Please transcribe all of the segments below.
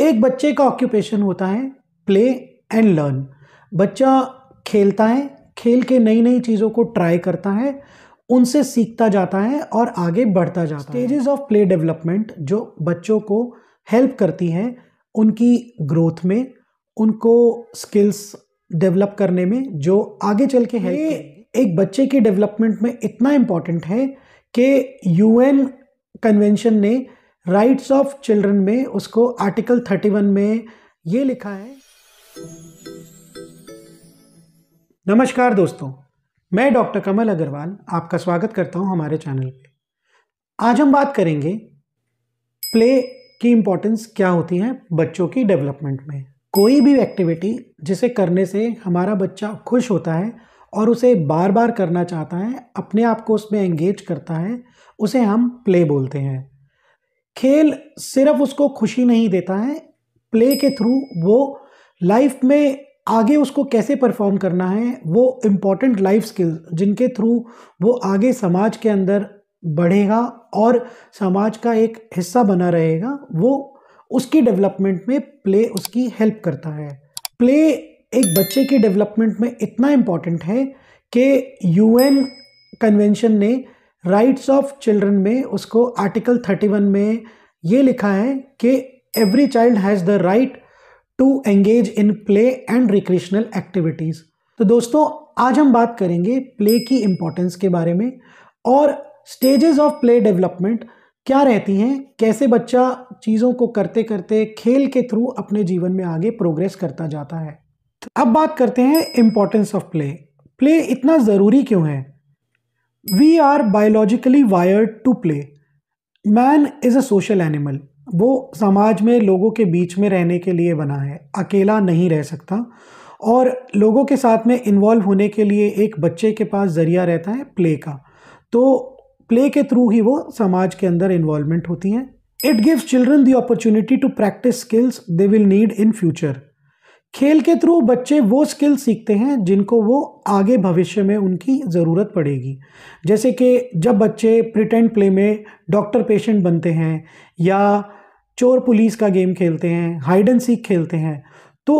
एक बच्चे का ऑक्यूपेशन होता है प्ले एंड लर्न बच्चा खेलता है खेल के नई नई चीज़ों को ट्राई करता है उनसे सीखता जाता है और आगे बढ़ता जाता Stages है स्टेजेस ऑफ प्ले डेवलपमेंट जो बच्चों को हेल्प करती हैं उनकी ग्रोथ में उनको स्किल्स डेवलप करने में जो आगे चल के है एक बच्चे की डेवलपमेंट में इतना इम्पॉर्टेंट है कि यूएन कन्वेंशन ने राइट्स ऑफ चिल्ड्रन में उसको आर्टिकल 31 में ये लिखा है नमस्कार दोस्तों मैं डॉक्टर कमल अग्रवाल आपका स्वागत करता हूं हमारे चैनल पे आज हम बात करेंगे प्ले की इम्पोर्टेंस क्या होती है बच्चों की डेवलपमेंट में कोई भी एक्टिविटी जिसे करने से हमारा बच्चा खुश होता है और उसे बार बार करना चाहता है अपने आप को उसमें एंगेज करता है उसे हम प्ले बोलते हैं खेल सिर्फ उसको खुशी नहीं देता है प्ले के थ्रू वो लाइफ में आगे उसको कैसे परफॉर्म करना है वो इम्पॉर्टेंट लाइफ स्किल्स जिनके थ्रू वो आगे समाज के अंदर बढ़ेगा और समाज का एक हिस्सा बना रहेगा वो उसकी डेवलपमेंट में प्ले उसकी हेल्प करता है प्ले एक बच्चे की डेवलपमेंट में इतना इम्पॉर्टेंट है कि यूएन कन्वेंशन ने राइट्स ऑफ चिल्ड्रन में उसको आर्टिकल 31 में ये लिखा है कि every child has the right to engage in play and recreational activities तो दोस्तों आज हम बात करेंगे प्ले की इम्पोर्टेंस के बारे में और स्टेजेस ऑफ प्ले डेवलपमेंट क्या रहती हैं कैसे बच्चा चीज़ों को करते करते खेल के थ्रू अपने जीवन में आगे प्रोग्रेस करता जाता है अब बात करते हैं इम्पोर्टेंस ऑफ प्ले प्ले इतना ज़रूरी क्यों है we are biologically wired to play man is a social animal वो समाज में लोगों के बीच में रहने के लिए बना है अकेला नहीं रह सकता और लोगों के साथ में इन्वॉल्व होने के लिए एक बच्चे के पास ज़रिया रहता है प्ले का तो प्ले के थ्रू ही वो समाज के अंदर इन्वॉल्वमेंट होती है it gives children the opportunity to practice skills they will need in future खेल के थ्रू बच्चे वो स्किल सीखते हैं जिनको वो आगे भविष्य में उनकी ज़रूरत पड़ेगी जैसे कि जब बच्चे प्रिटेंट प्ले में डॉक्टर पेशेंट बनते हैं या चोर पुलिस का गेम खेलते हैं हाइड एंड सीख खेलते हैं तो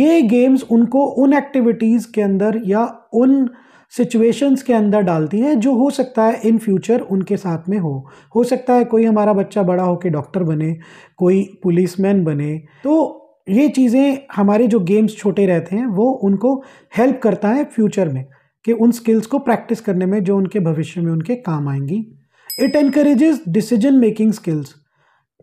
ये गेम्स उनको उन एक्टिविटीज़ के अंदर या उन सिचुएशंस के अंदर डालती हैं जो हो सकता है इन फ्यूचर उनके साथ में हो हो सकता है कोई हमारा बच्चा बड़ा होकर डॉक्टर बने कोई पुलिसमैन बने तो ये चीज़ें हमारे जो गेम्स छोटे रहते हैं वो उनको हेल्प करता है फ्यूचर में कि उन स्किल्स को प्रैक्टिस करने में जो उनके भविष्य में उनके काम आएंगी it increases decision making skills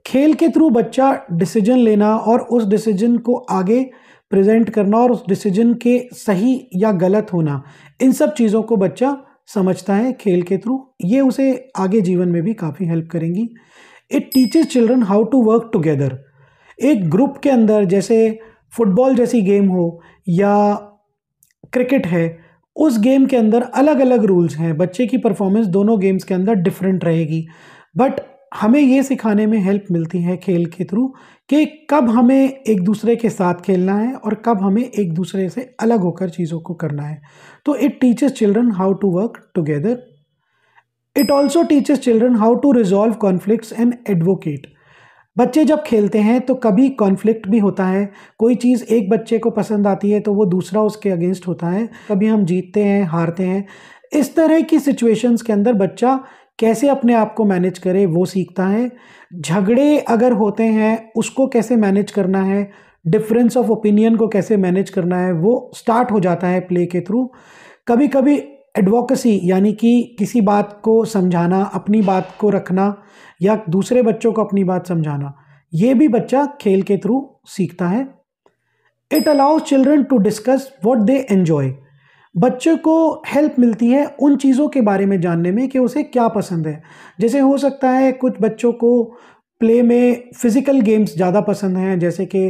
खेल के थ्रू बच्चा डिसीजन लेना और उस डिसीजन को आगे प्रेजेंट करना और उस डिसीजन के सही या गलत होना इन सब चीज़ों को बच्चा समझता है खेल के थ्रू ये उसे आगे जीवन में भी काफ़ी हेल्प करेंगी it teaches children how to work together एक ग्रुप के अंदर जैसे फुटबॉल जैसी गेम हो या क्रिकेट है उस गेम के अंदर अलग अलग रूल्स हैं बच्चे की परफॉर्मेंस दोनों गेम्स के अंदर डिफरेंट रहेगी बट हमें ये सिखाने में हेल्प मिलती है खेल के थ्रू कि कब हमें एक दूसरे के साथ खेलना है और कब हमें एक दूसरे से अलग होकर चीज़ों को करना है तो it teaches children how to work together it also teaches children how to resolve conflicts and advocate बच्चे जब खेलते हैं तो कभी कॉन्फ्लिक्ट भी होता है कोई चीज़ एक बच्चे को पसंद आती है तो वो दूसरा उसके अगेंस्ट होता है कभी हम जीतते हैं हारते हैं इस तरह की सिचुएशंस के अंदर बच्चा कैसे अपने आप को मैनेज करे वो सीखता है झगड़े अगर होते हैं उसको कैसे मैनेज करना है डिफरेंस ऑफ ओपिनियन को कैसे मैनेज करना है वो स्टार्ट हो जाता है प्ले के थ्रू कभी कभी एडवोकेसी यानी कि किसी बात को समझाना अपनी बात को रखना या दूसरे बच्चों को अपनी बात समझाना ये भी बच्चा खेल के थ्रू सीखता है it allows children to discuss what they enjoy बच्चों को हेल्प मिलती है उन चीज़ों के बारे में जानने में कि उसे क्या पसंद है जैसे हो सकता है कुछ बच्चों को प्ले में फ़िज़िकल गेम्स ज़्यादा पसंद हैं जैसे कि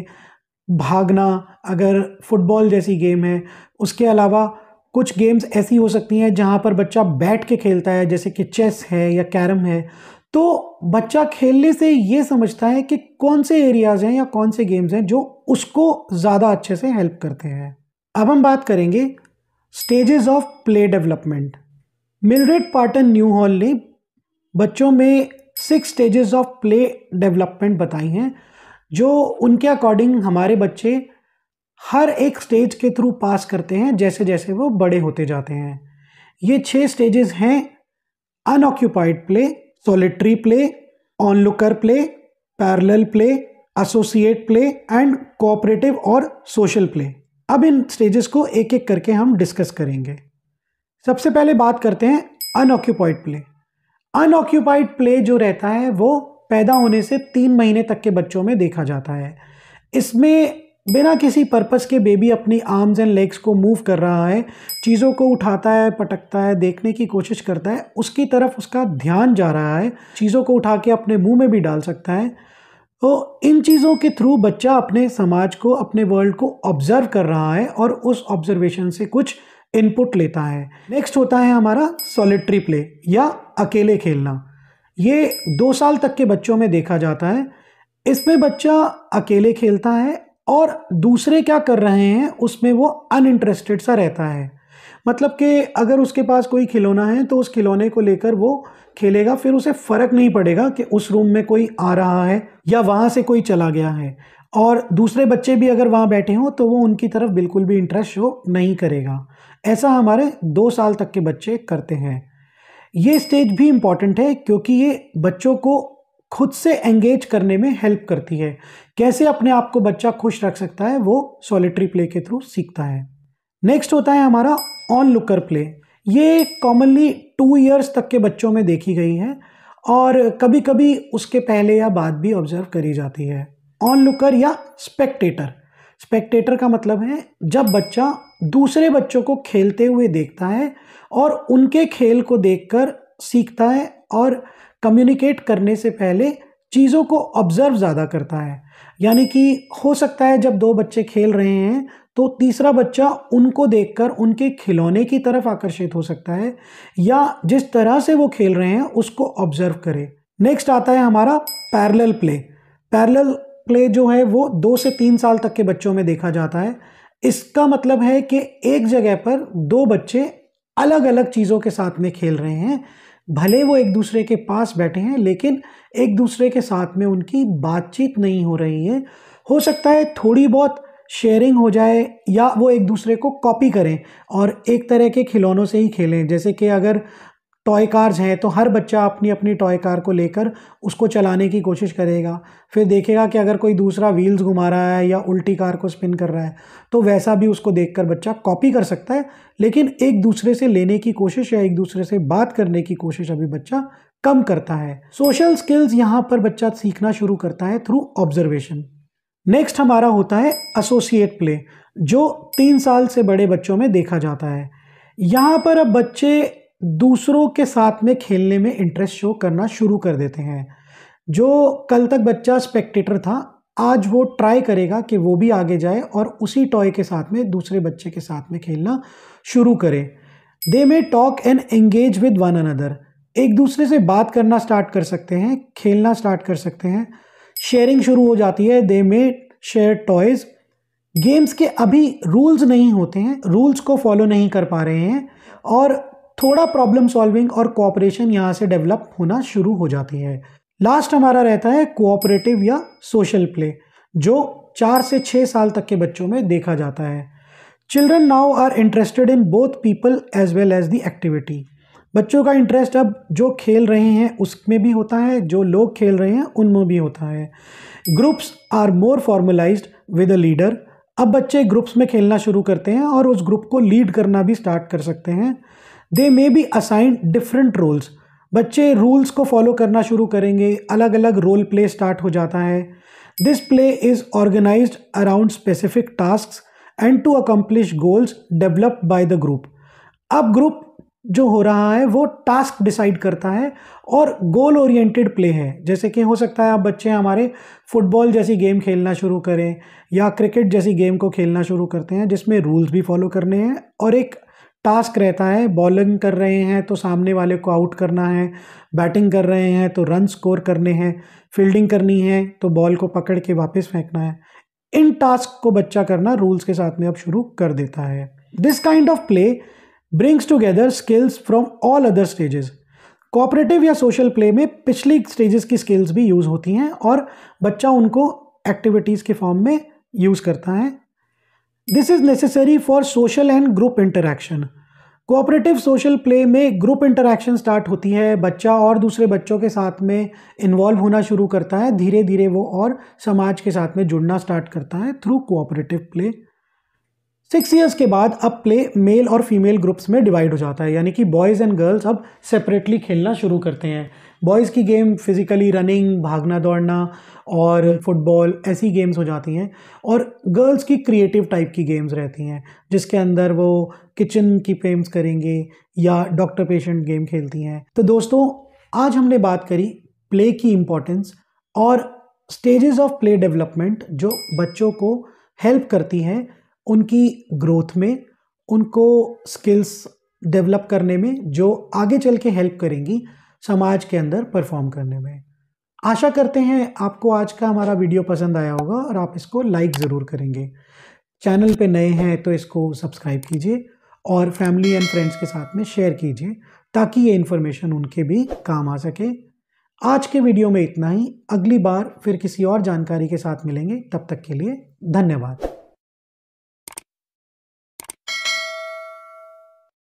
भागना अगर फुटबॉल जैसी गेम है उसके अलावा कुछ गेम्स ऐसी हो सकती हैं जहाँ पर बच्चा बैठ के खेलता है जैसे कि चेस है या कैरम है तो बच्चा खेलने से ये समझता है कि कौन से एरियाज़ हैं या कौन से गेम्स हैं जो उसको ज़्यादा अच्छे से हेल्प करते हैं अब हम बात करेंगे stages of play development Mildred Parten Newhall ने बच्चों में six stages of play development बताई हैं जो उनके अकॉर्डिंग हमारे बच्चे हर एक स्टेज के थ्रू पास करते हैं जैसे जैसे वो बड़े होते जाते हैं ये छः स्टेजेस हैं unoccupied play solitary play onlooker play parallel play associate play and cooperative और सोशल प्ले अब इन स्टेजेस को एक एक करके हम डिस्कस करेंगे सबसे पहले बात करते हैं अनऑक्यूपाइड प्ले अनऑक्यूपाइड प्ले जो रहता है वो पैदा होने से तीन महीने तक के बच्चों में देखा जाता है इसमें बिना किसी पर्पस के बेबी अपनी आर्म्स एंड लेग्स को मूव कर रहा है चीज़ों को उठाता है पटकता है देखने की कोशिश करता है उसकी तरफ उसका ध्यान जा रहा है चीज़ों को उठा के अपने मुंह में भी डाल सकता है तो इन चीज़ों के थ्रू बच्चा अपने समाज को अपने वर्ल्ड को ऑब्जर्व कर रहा है और उस ऑब्जर्वेशन से कुछ इनपुट लेता है नेक्स्ट होता है हमारा सॉलिट्री प्ले या अकेले खेलना ये दो साल तक के बच्चों में देखा जाता है इसमें बच्चा अकेले खेलता है और दूसरे क्या कर रहे हैं उसमें वो अनइंटरेस्टेड सा रहता है मतलब कि अगर उसके पास कोई खिलौना है तो उस खिलौने को लेकर वो खेलेगा फिर उसे फ़र्क नहीं पड़ेगा कि उस रूम में कोई आ रहा है या वहाँ से कोई चला गया है और दूसरे बच्चे भी अगर वहाँ बैठे हों तो वो उनकी तरफ बिल्कुल भी इंटरेस्ट शो नहीं करेगा ऐसा हमारे दो साल तक के बच्चे करते हैं ये स्टेज भी इम्पॉर्टेंट है क्योंकि ये बच्चों को खुद से एंगेज करने में हेल्प करती है कैसे अपने आप को बच्चा खुश रख सकता है वो सॉलिटरी प्ले के थ्रू सीखता है नेक्स्ट होता है हमारा ऑन लुकर प्ले ये कॉमनली टू ईयर्स तक के बच्चों में देखी गई है और कभी कभी उसके पहले या बाद भी ऑब्जर्व करी जाती है ऑन लुकर या स्पेक्टेटर स्पेक्टेटर का मतलब है जब बच्चा दूसरे बच्चों को खेलते हुए देखता है और उनके खेल को देखकर सीखता है और कम्युनिकेट करने से पहले चीज़ों को ऑब्ज़र्व ज़्यादा करता है यानी कि हो सकता है जब दो बच्चे खेल रहे हैं तो तीसरा बच्चा उनको देखकर उनके खिलौने की तरफ आकर्षित हो सकता है या जिस तरह से वो खेल रहे हैं उसको ऑब्ज़र्व करे नेक्स्ट आता है हमारा पैरेलल प्ले पैरेलल प्ले जो है वो दो से तीन साल तक के बच्चों में देखा जाता है इसका मतलब है कि एक जगह पर दो बच्चे अलग अलग चीज़ों के साथ में खेल रहे हैं भले वो एक दूसरे के पास बैठे हैं लेकिन एक दूसरे के साथ में उनकी बातचीत नहीं हो रही है हो सकता है थोड़ी बहुत शेयरिंग हो जाए या वो एक दूसरे को कॉपी करें और एक तरह के खिलौनों से ही खेलें जैसे कि अगर टॉय कार्स हैं तो हर बच्चा अपनी अपनी टॉय कार को लेकर उसको चलाने की कोशिश करेगा फिर देखेगा कि अगर कोई दूसरा व्हील्स घुमा रहा है या उल्टी कार को स्पिन कर रहा है तो वैसा भी उसको देखकर बच्चा कॉपी कर सकता है लेकिन एक दूसरे से लेने की कोशिश या एक दूसरे से बात करने की कोशिश अभी बच्चा कम करता है सोशल स्किल्स यहाँ पर बच्चा सीखना शुरू करता है थ्रू ऑब्जर्वेशन नेक्स्ट हमारा होता है एसोसिएट प्ले जो तीन साल से बड़े बच्चों में देखा जाता है यहाँ पर अब बच्चे दूसरों के साथ में खेलने में इंटरेस्ट शो करना शुरू कर देते हैं जो कल तक बच्चा स्पेक्टेटर था आज वो ट्राई करेगा कि वो भी आगे जाए और उसी टॉय के साथ में दूसरे बच्चे के साथ में खेलना शुरू करे they may talk and engage with one another एक दूसरे से बात करना स्टार्ट कर सकते हैं खेलना स्टार्ट कर सकते हैं शेयरिंग शुरू हो जाती है they may share toys games के अभी रूल्स नहीं होते हैं रूल्स को फॉलो नहीं कर पा रहे हैं और थोड़ा प्रॉब्लम सॉल्विंग और कोऑपरेशन यहाँ से डेवलप होना शुरू हो जाती है लास्ट हमारा रहता है कोऑपरेटिव या सोशल प्ले जो चार से छः साल तक के बच्चों में देखा जाता है children now are interested in both people as well as the activity बच्चों का इंटरेस्ट अब जो खेल रहे हैं उसमें भी होता है जो लोग खेल रहे हैं उनमें भी होता है groups are more formalize with a leader अब बच्चे ग्रुप्स में खेलना शुरू करते हैं और उस ग्रुप को लीड करना भी स्टार्ट कर सकते हैं they may be assigned different roles बच्चे रूल्स को फॉलो करना शुरू करेंगे अलग अलग रोल प्ले स्टार्ट हो जाता है this play is organize around specific task and to accomplish goals developed by the group अब ग्रुप जो हो रहा है वो टास्क डिसाइड करता है और गोल ओरिएंटेड प्ले है जैसे कि हो सकता है आप बच्चे हमारे फुटबॉल जैसी गेम खेलना शुरू करें या क्रिकेट जैसी गेम को खेलना शुरू करते हैं जिसमें रूल्स भी फॉलो करने हैं और एक टास्क रहता है बॉलिंग कर रहे हैं तो सामने वाले को आउट करना है बैटिंग कर रहे हैं तो रन स्कोर करने हैं फील्डिंग करनी है तो बॉल को पकड़ के वापस फेंकना है इन टास्क को बच्चा करना रूल्स के साथ में अब शुरू कर देता है this kind of play brings together skills from all other stages cooperative या सोशल प्ले में पिछली स्टेजेस की स्किल्स भी यूज़ होती हैं और बच्चा उनको एक्टिविटीज़ के फॉर्म में यूज़ करता है this is necessary for social and group interaction cooperative social play में ग्रुप इंटरेक्शन स्टार्ट होती है बच्चा और दूसरे बच्चों के साथ में इन्वॉल्व होना शुरू करता है धीरे धीरे वो और समाज के साथ में जुड़ना स्टार्ट करता है through cooperative play six years के बाद अब प्ले मेल और फीमेल ग्रुप्स में डिवाइड हो जाता है यानी कि बॉयज़ एंड गर्ल्स अब सेपरेटली खेलना शुरू करते हैं बॉयज़ की गेम फिज़िकली रनिंग भागना दौड़ना और फुटबॉल ऐसी गेम्स हो जाती हैं और गर्ल्स की क्रिएटिव टाइप की गेम्स रहती हैं जिसके अंदर वो किचन की गेम्स करेंगे या डॉक्टर पेशेंट गेम खेलती हैं तो दोस्तों आज हमने बात करी प्ले की इम्पोर्टेंस और स्टेजेस ऑफ प्ले डेवलपमेंट जो बच्चों को हेल्प करती हैं उनकी ग्रोथ में उनको स्किल्स डेवलप करने में जो आगे चल के हेल्प करेंगी समाज के अंदर परफॉर्म करने में आशा करते हैं आपको आज का हमारा वीडियो पसंद आया होगा और आप इसको लाइक ज़रूर करेंगे चैनल पे नए हैं तो इसको सब्सक्राइब कीजिए और फैमिली एंड फ्रेंड्स के साथ में शेयर कीजिए ताकि ये इन्फॉर्मेशन उनके भी काम आ सके आज के वीडियो में इतना ही अगली बार फिर किसी और जानकारी के साथ मिलेंगे तब तक के लिए धन्यवाद